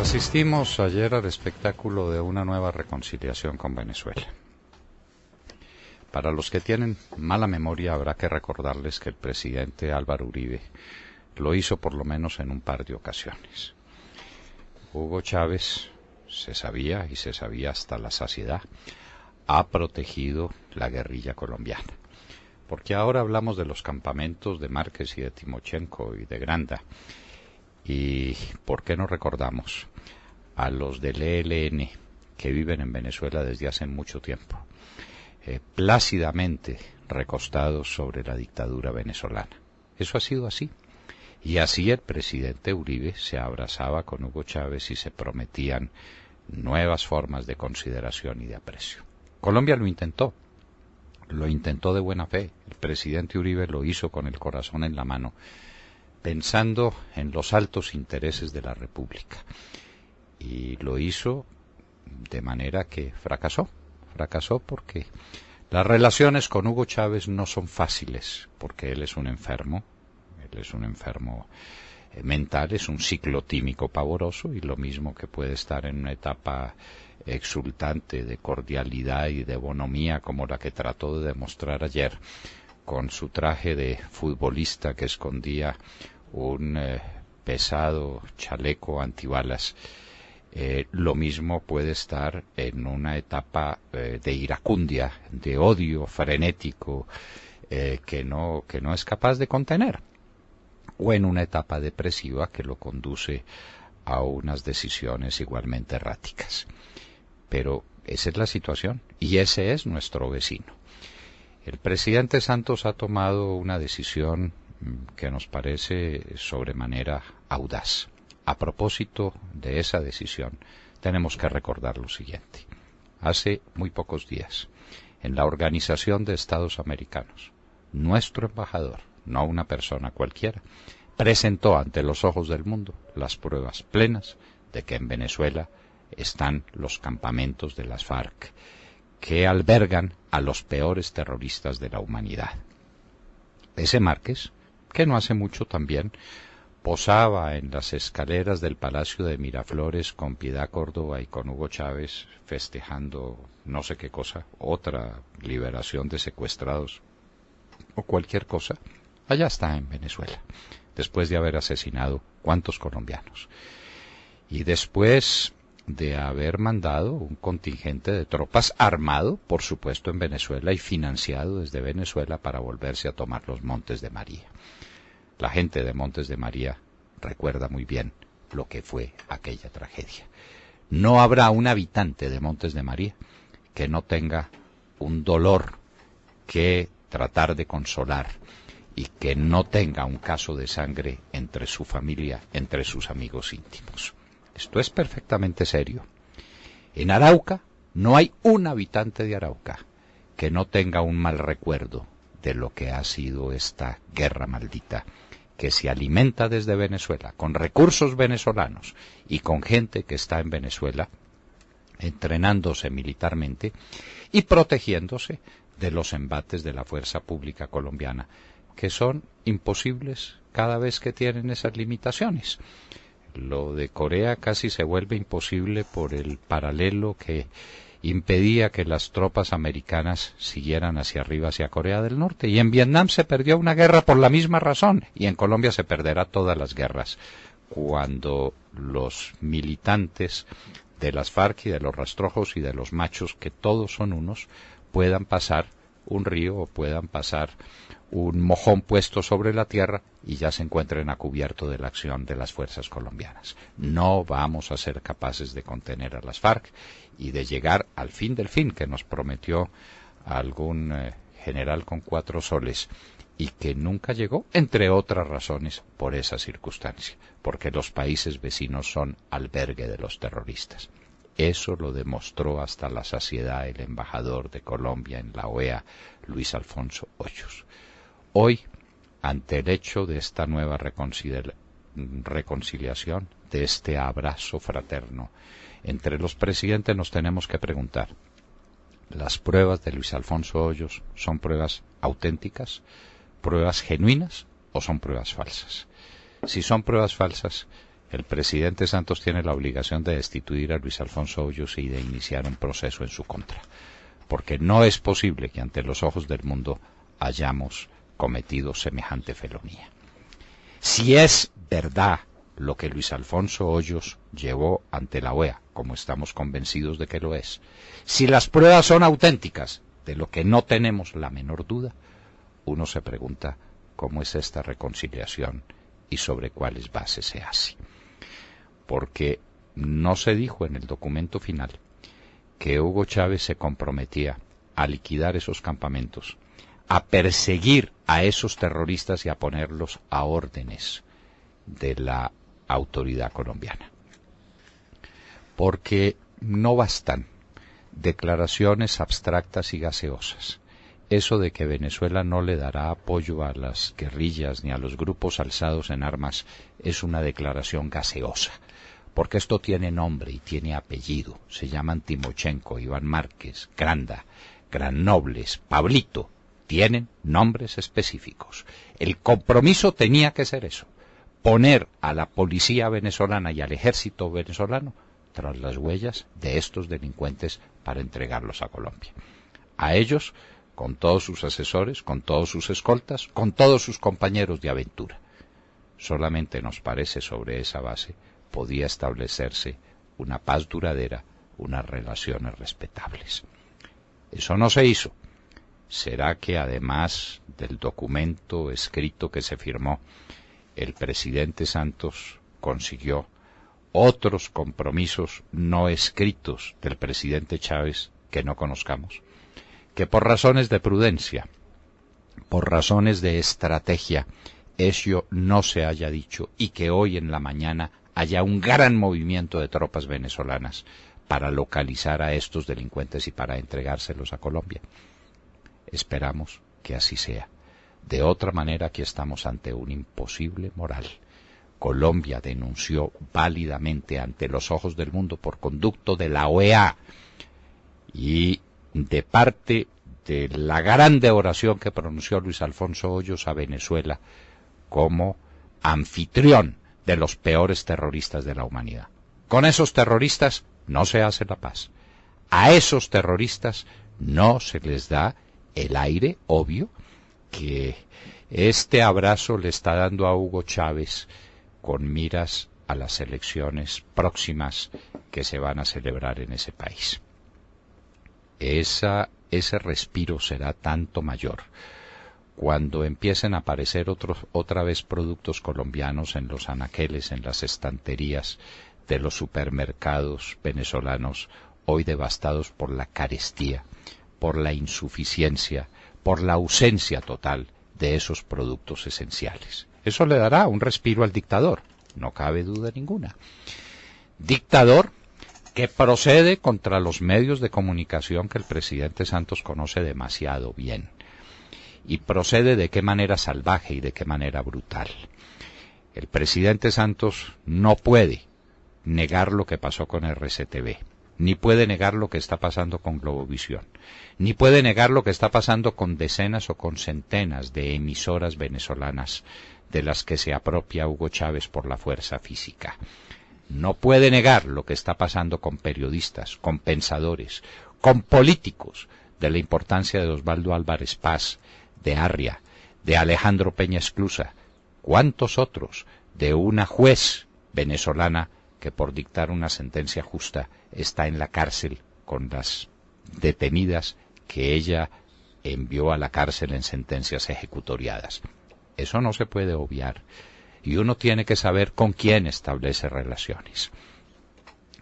Asistimos ayer al espectáculo de una nueva reconciliación con Venezuela. Para los que tienen mala memoria habrá que recordarles que el presidente Álvaro Uribe lo hizo por lo menos en un par de ocasiones. Hugo Chávez se sabía y se sabía hasta la saciedad ha protegido la guerrilla colombiana. Porque ahora hablamos de los campamentos de Márquez y de Timochenko y de Granda ¿Y por qué no recordamos a los del ELN que viven en Venezuela desde hace mucho tiempo, eh, plácidamente recostados sobre la dictadura venezolana? Eso ha sido así. Y así el presidente Uribe se abrazaba con Hugo Chávez y se prometían nuevas formas de consideración y de aprecio. Colombia lo intentó, lo intentó de buena fe. El presidente Uribe lo hizo con el corazón en la mano pensando en los altos intereses de la República. Y lo hizo de manera que fracasó, fracasó porque las relaciones con Hugo Chávez no son fáciles, porque él es un enfermo, él es un enfermo eh, mental, es un ciclo tímico pavoroso y lo mismo que puede estar en una etapa exultante de cordialidad y de bonomía como la que trató de demostrar ayer con su traje de futbolista que escondía un eh, pesado chaleco antibalas. Eh, lo mismo puede estar en una etapa eh, de iracundia, de odio frenético que, no, que no es capaz de contener, o en una etapa depresiva que lo conduce a unas decisiones igualmente erráticas. Pero esa es la situación y ese es nuestro vecino. El presidente Santos ha tomado una decisión que nos parece sobremanera audaz. A propósito de esa decisión, tenemos que recordar lo siguiente. Hace muy pocos días, en la Organización de Estados Americanos, nuestro embajador, no una persona cualquiera, presentó ante los ojos del mundo las pruebas plenas de que en Venezuela están los campamentos de las FARC, que albergan a los peores terroristas de la humanidad. Ese Márquez que no hace mucho también posaba en las escaleras del Palacio de Miraflores con Piedad Córdoba y con Hugo Chávez festejando no sé qué cosa, otra liberación de secuestrados o cualquier cosa, allá está en Venezuela, después de haber asesinado cuantos colombianos. Y después de haber mandado un contingente de tropas armado, por supuesto, en Venezuela y financiado desde Venezuela para volverse a tomar los Montes de María. La gente de Montes de María recuerda muy bien lo que fue aquella tragedia. No habrá un habitante de Montes de María que no tenga un dolor que tratar de consolar y que no tenga un caso de sangre entre su familia, entre sus amigos íntimos. Esto es perfectamente serio. En Arauca no hay un habitante de Arauca que no tenga un mal recuerdo de lo que ha sido esta guerra maldita, que se alimenta desde Venezuela, con recursos venezolanos y con gente que está en Venezuela entrenándose militarmente y protegiéndose de los embates de la fuerza pública colombiana, que son imposibles cada vez que tienen esas limitaciones. Lo de Corea casi se vuelve imposible por el paralelo que impedía que las tropas americanas siguieran hacia arriba, hacia Corea del Norte. Y en Vietnam se perdió una guerra por la misma razón. Y en Colombia se perderá todas las guerras. Cuando los militantes de las FARC y de los rastrojos y de los machos, que todos son unos, puedan pasar un río o puedan pasar un mojón puesto sobre la tierra y ya se encuentren a cubierto de la acción de las fuerzas colombianas. No vamos a ser capaces de contener a las FARC y de llegar al fin del fin que nos prometió algún eh, general con cuatro soles y que nunca llegó, entre otras razones, por esa circunstancia, porque los países vecinos son albergue de los terroristas. Eso lo demostró hasta la saciedad el embajador de Colombia en la OEA, Luis Alfonso Hoyos. Hoy, ante el hecho de esta nueva reconciliación, de este abrazo fraterno entre los presidentes, nos tenemos que preguntar, ¿las pruebas de Luis Alfonso Hoyos son pruebas auténticas, pruebas genuinas o son pruebas falsas? Si son pruebas falsas, el presidente Santos tiene la obligación de destituir a Luis Alfonso Hoyos y de iniciar un proceso en su contra, porque no es posible que ante los ojos del mundo hayamos cometido semejante felonía. Si es verdad lo que Luis Alfonso Hoyos llevó ante la OEA, como estamos convencidos de que lo es, si las pruebas son auténticas, de lo que no tenemos la menor duda, uno se pregunta cómo es esta reconciliación y sobre cuáles bases se hace. Porque no se dijo en el documento final que Hugo Chávez se comprometía a liquidar esos campamentos a perseguir a esos terroristas y a ponerlos a órdenes de la autoridad colombiana. Porque no bastan declaraciones abstractas y gaseosas. Eso de que Venezuela no le dará apoyo a las guerrillas ni a los grupos alzados en armas es una declaración gaseosa, porque esto tiene nombre y tiene apellido. Se llaman Timochenko, Iván Márquez, Granda, Gran Nobles, Pablito, tienen nombres específicos. El compromiso tenía que ser eso, poner a la policía venezolana y al ejército venezolano tras las huellas de estos delincuentes para entregarlos a Colombia. A ellos, con todos sus asesores, con todos sus escoltas, con todos sus compañeros de aventura. Solamente nos parece sobre esa base podía establecerse una paz duradera, unas relaciones respetables. Eso no se hizo será que además del documento escrito que se firmó, el presidente Santos consiguió otros compromisos no escritos del presidente Chávez que no conozcamos, que por razones de prudencia, por razones de estrategia, eso no se haya dicho y que hoy en la mañana haya un gran movimiento de tropas venezolanas para localizar a estos delincuentes y para entregárselos a Colombia. Esperamos que así sea. De otra manera, aquí estamos ante un imposible moral. Colombia denunció válidamente ante los ojos del mundo por conducto de la OEA y de parte de la grande oración que pronunció Luis Alfonso Hoyos a Venezuela como anfitrión de los peores terroristas de la humanidad. Con esos terroristas no se hace la paz. A esos terroristas no se les da el aire, obvio, que este abrazo le está dando a Hugo Chávez con miras a las elecciones próximas que se van a celebrar en ese país. Esa, ese respiro será tanto mayor cuando empiecen a aparecer otra vez productos colombianos en los anaqueles, en las estanterías de los supermercados venezolanos, hoy devastados por la carestía, por la insuficiencia, por la ausencia total de esos productos esenciales. Eso le dará un respiro al dictador, no cabe duda ninguna. Dictador que procede contra los medios de comunicación que el presidente Santos conoce demasiado bien. Y procede de qué manera salvaje y de qué manera brutal. El presidente Santos no puede negar lo que pasó con RCTV ni puede negar lo que está pasando con Globovisión, ni puede negar lo que está pasando con decenas o con centenas de emisoras venezolanas de las que se apropia Hugo Chávez por la fuerza física. No puede negar lo que está pasando con periodistas, con pensadores, con políticos, de la importancia de Osvaldo Álvarez Paz, de Arria, de Alejandro Peña Esclusa, cuántos otros, de una juez venezolana que por dictar una sentencia justa está en la cárcel con las detenidas que ella envió a la cárcel en sentencias ejecutoriadas. Eso no se puede obviar. Y uno tiene que saber con quién establece relaciones.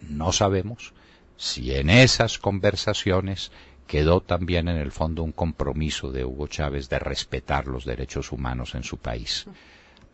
No sabemos si en esas conversaciones quedó también en el fondo un compromiso de Hugo Chávez de respetar los derechos humanos en su país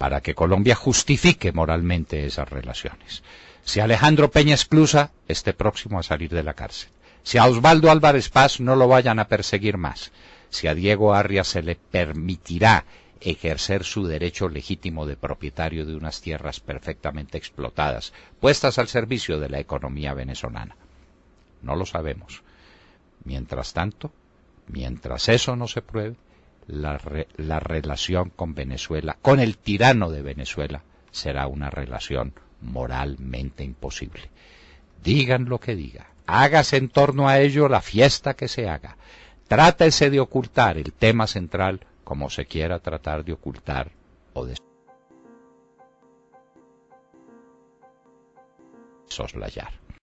para que Colombia justifique moralmente esas relaciones. Si Alejandro Peña Esclusa esté próximo a salir de la cárcel. Si a Osvaldo Álvarez Paz no lo vayan a perseguir más. Si a Diego Arria se le permitirá ejercer su derecho legítimo de propietario de unas tierras perfectamente explotadas, puestas al servicio de la economía venezolana. No lo sabemos. Mientras tanto, mientras eso no se pruebe, la, relación con Venezuela, con el tirano de Venezuela, será una relación moralmente imposible. Digan lo que diga hágase en torno a ello la fiesta que se haga, trátese de ocultar el tema central como se quiera tratar de ocultar o de soslayar.